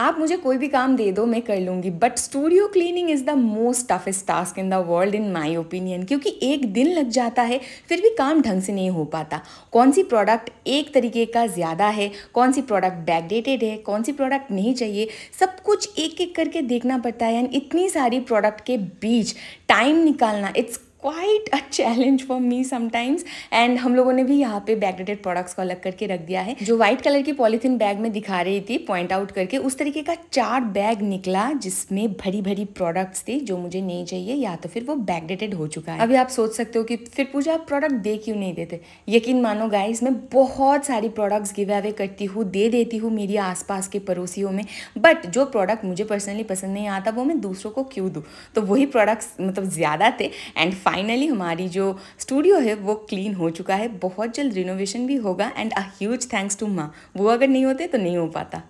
आप मुझे कोई भी काम दे दो मैं कर लूँगी but studio cleaning is the most toughest task in the world in my opinion क्योंकि एक दिन लग जाता है फिर भी काम ढंग से नहीं हो पाता कौन सी प्रोडक्ट एक तरीके का ज़्यादा है कौन सी प्रोडक्ट बैकडेटेड है कौन सी प्रोडक्ट नहीं चाहिए सब कुछ एक एक करके देखना पड़ता है एंड इतनी सारी प्रोडक्ट के बीच टाइम निकालना it's quite a challenge for me sometimes and हम लोगों ने भी यहाँ पे बैक प्रोडक्ट्स को अलग करके रख दिया है जो व्हाइट कलर की पॉलीथीन बैग में दिखा रही थी पॉइंट आउट करके उस तरीके का चार बैग निकला जिसमें भरी भरी प्रोडक्ट्स थी जो मुझे नहीं चाहिए या तो फिर वो बैक हो चुका है अभी आप सोच सकते हो कि फिर पूजा आप प्रोडक्ट दे क्यों नहीं देते यकीन मानो गाय मैं बहुत सारी प्रोडक्ट्स गिव अवे करती हूँ दे देती हूँ मेरी आसपास के पड़ोसियों में बट जो प्रोडक्ट मुझे पर्सनली पसंद नहीं आता वो मैं दूसरों को क्यों दूँ तो वही प्रोडक्ट्स मतलब ज़्यादा थे एंड फाइनली हमारी जो स्टूडियो है वो क्लीन हो चुका है बहुत जल्द रिनोवेशन भी होगा and a huge thanks to माँ वो अगर नहीं होते तो नहीं हो पाता